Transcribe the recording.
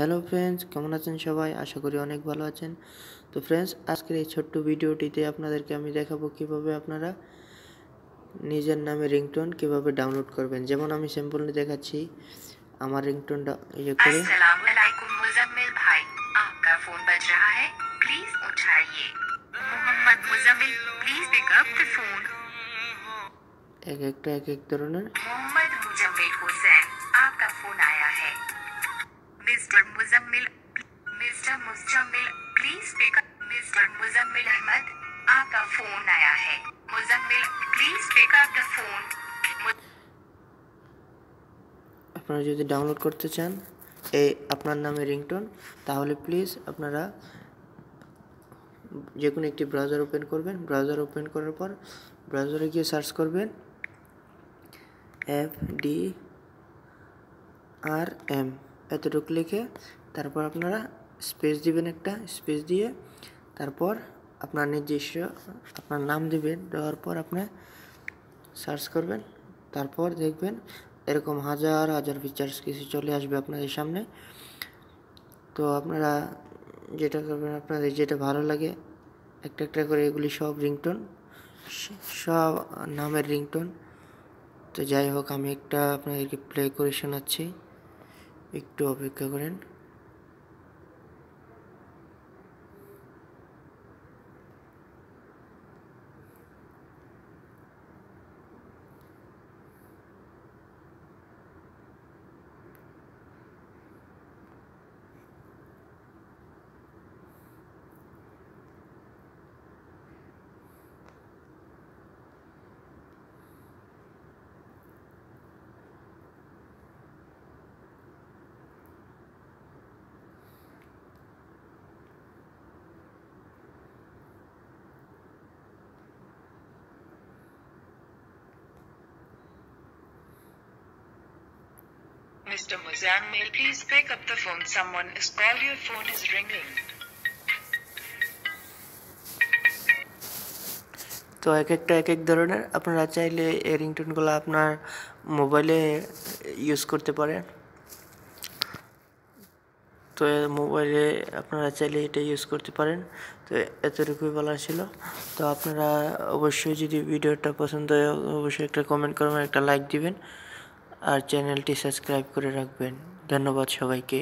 Hello friends কেমন আছেন সবাই আশা করি অনেক ভালো আছেন তো ফ্রেন্ডস আজকের এই ছোট্ট ভিডিওটিতে আপনাদেরকে আমি দেখাবো কিভাবে আপনারা নিজের নামে রিংটোন কিভাবে ডাউনলোড করবেন যেমন আমি স্যাম্পল দেখাচ্ছি আমার রিংটোনটা ইয়ে করে এক একটা এক এক ধরনের Muzammil mister Muzammil please pick up mister Muzammil Ahmed आपका फोन आया है Muzammil please pick up the phone আপনারা যদি ডাউনলোড করতে চান এই আপনার নামে রিংটোন তাহলে প্লিজ আপনারা যে কোনো একটি ব্রাউজার ওপেন করবেন ব্রাউজার ওপেন করার পর ব্রাউজারে গিয়ে সার্চ করবেন एफ डी आर एम এতটুকু লিখে তারপর আপনারা স্পেস দিবেন একটা স্পেস দিয়ে তারপর আপনার নিজস্ব আপনার নাম দিবেন দেওয়ার পর আপনি সার্চ করবেন তারপর দেখবেন এরকম হাজার হাজার ফিচার্স কিছু চলে আসবে আপনাদের সামনে তো আপনারা যেটা করবেন আপনাদের যেটা ভালো লাগে একটা একটা করে এগুলি সব রিংটোন সব নামের রিংটোন তো যাই হোক আমি একটা আপনাদেরকে প্লে করে শোনাচ্ছি একটু অপেক্ষা করেন Mr. Muzammil, please pick up the phone. Someone is called. Your phone is ringing. তো এক একটা এক এক ধরনের আপনারা চাইলে এই রিংটোনগুলো আপনার মোবাইলে ইউজ করতে পারেন তো মোবাইলে আপনারা চাইলে এটা ইউজ করতে পারেন তো এতটুকুই বলার ছিল তো আপনারা অবশ্যই যদি ভিডিওটা পছন্দ হয় অবশ্যই একটা কমেন্ট করবেন একটা লাইক দিবেন আর চ্যানেলটি সাবস্ক্রাইব করে রাখবেন ধন্যবাদ সবাইকে